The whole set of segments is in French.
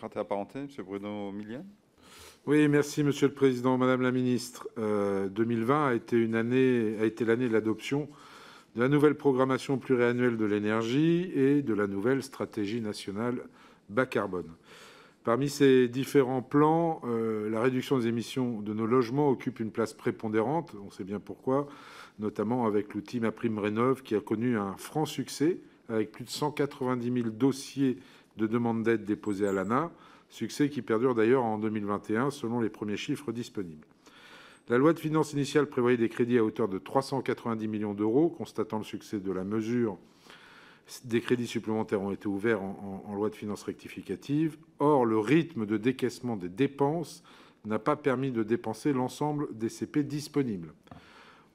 en et M. Bruno Millien. Oui, merci Monsieur le Président, Madame la Ministre. 2020 euh, a été a été l'année de l'adoption de la nouvelle programmation pluriannuelle de l'énergie et de la nouvelle stratégie nationale bas carbone. Parmi ces différents plans, euh, la réduction des émissions de nos logements occupe une place prépondérante. On sait bien pourquoi, notamment avec l'outil MaPrimeRénov' qui a connu un franc succès avec plus de 190 000 dossiers de demandes d'aide déposées à l'ANA, succès qui perdure d'ailleurs en 2021 selon les premiers chiffres disponibles. La loi de finances initiale prévoyait des crédits à hauteur de 390 millions d'euros. Constatant le succès de la mesure, des crédits supplémentaires ont été ouverts en, loi de finances rectificative. Or, le rythme de décaissement des dépenses n'a pas permis de dépenser l'ensemble des CP disponibles.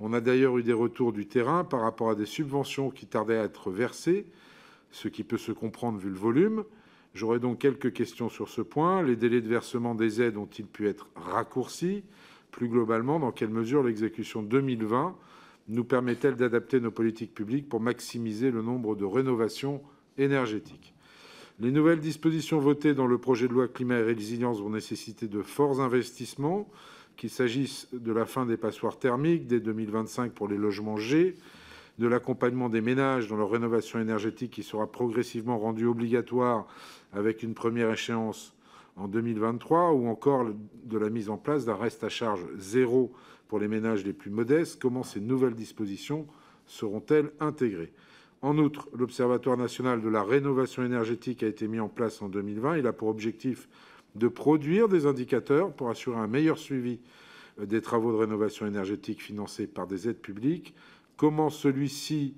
On a d'ailleurs eu des retours du terrain par rapport à des subventions qui tardaient à être versées ce qui peut se comprendre vu le volume. J'aurai donc quelques questions sur ce point. Les délais de versement des aides ont-ils pu être raccourcis Plus globalement, dans quelle mesure l'exécution 2020 nous permet-elle d'adapter nos politiques publiques pour maximiser le nombre de rénovations énergétiques Les nouvelles dispositions votées dans le projet de loi Climat et résilience vont nécessiter de forts investissements, qu'il s'agisse de la fin des passoires thermiques dès 2025 pour les logements G, de l'accompagnement des ménages dans leur rénovation énergétique qui sera progressivement rendu obligatoire avec une première échéance en 2023 ou encore de la mise en place d'un reste à charge zéro pour les ménages les plus modestes, comment ces nouvelles dispositions seront-elles intégrées En outre, l'Observatoire national de la rénovation énergétique a été mis en place en 2020. Il a pour objectif de produire des indicateurs pour assurer un meilleur suivi euh, des travaux de rénovation énergétique financés par des aides publiques, comment celui-ci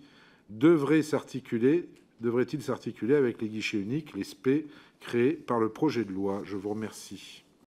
devrait s'articuler, devrait-il s'articuler avec les guichets uniques, les SP, créés par le projet de loi Je vous remercie.